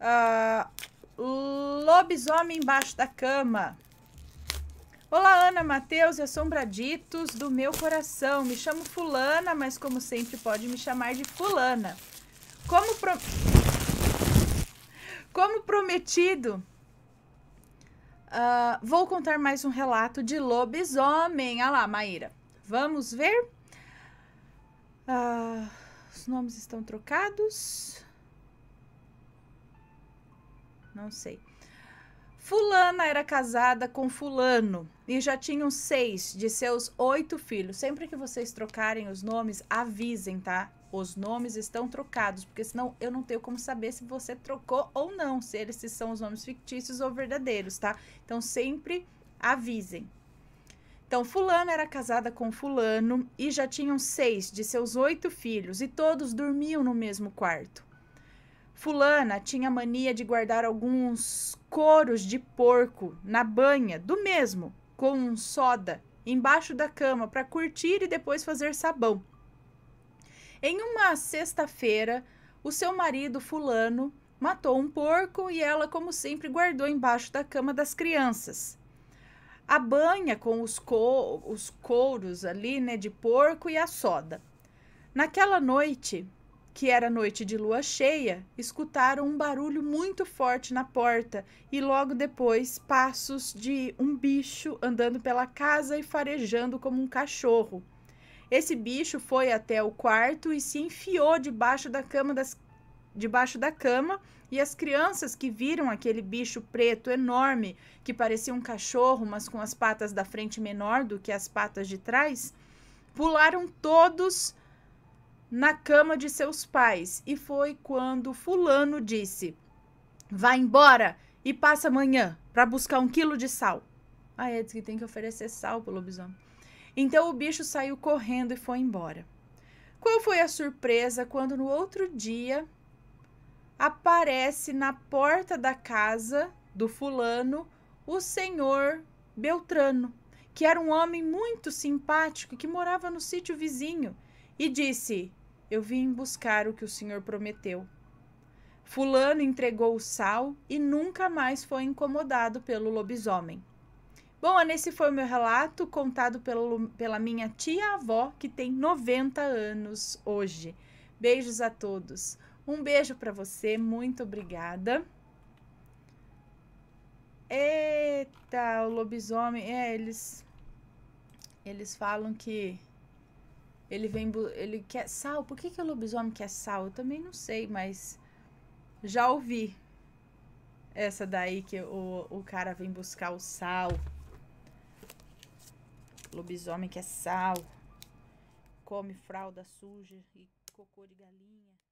Uh, lobisomem embaixo da cama. Olá, Ana Matheus e assombraditos do meu coração. Me chamo Fulana, mas como sempre pode me chamar de Fulana. Como, pro... como prometido, uh, vou contar mais um relato de lobisomem. Olha lá, Maíra. Vamos ver? Uh, os nomes estão trocados não sei. Fulana era casada com Fulano e já tinham seis de seus oito filhos. Sempre que vocês trocarem os nomes, avisem, tá? Os nomes estão trocados, porque senão eu não tenho como saber se você trocou ou não, se eles são os nomes fictícios ou verdadeiros, tá? Então sempre avisem. Então, Fulana era casada com Fulano e já tinham seis de seus oito filhos e todos dormiam no mesmo quarto. Fulana tinha mania de guardar alguns coros de porco na banha, do mesmo, com um soda, embaixo da cama para curtir e depois fazer sabão. Em uma sexta-feira, o seu marido Fulano matou um porco e ela, como sempre, guardou embaixo da cama das crianças. A banha com os, co os couros ali, né, de porco e a soda. Naquela noite, que era noite de lua cheia, escutaram um barulho muito forte na porta e logo depois passos de um bicho andando pela casa e farejando como um cachorro. Esse bicho foi até o quarto e se enfiou debaixo da cama das debaixo da cama, e as crianças que viram aquele bicho preto enorme, que parecia um cachorro, mas com as patas da frente menor do que as patas de trás, pularam todos na cama de seus pais, e foi quando Fulano disse: Vá embora e passa amanhã para buscar um quilo de sal. Aí ah, é, que tem que oferecer sal pro lobisomem. Então o bicho saiu correndo e foi embora. Qual foi a surpresa quando no outro dia aparece na porta da casa do fulano o senhor Beltrano, que era um homem muito simpático que morava no sítio vizinho, e disse: eu vim buscar o que o senhor prometeu. Fulano entregou o sal e nunca mais foi incomodado pelo lobisomem. Bom, esse foi o meu relato contado pelo, pela minha tia-avó, que tem 90 anos hoje. Beijos a todos. Um beijo para você, muito obrigada. Eita, o lobisomem, é, eles eles falam que ele vem. Ele quer sal. Por que, que o lobisomem quer sal? Eu também não sei, mas. Já ouvi. Essa daí que o, o cara vem buscar o sal. Lobisomem quer sal. Come fralda suja e cocô de galinha.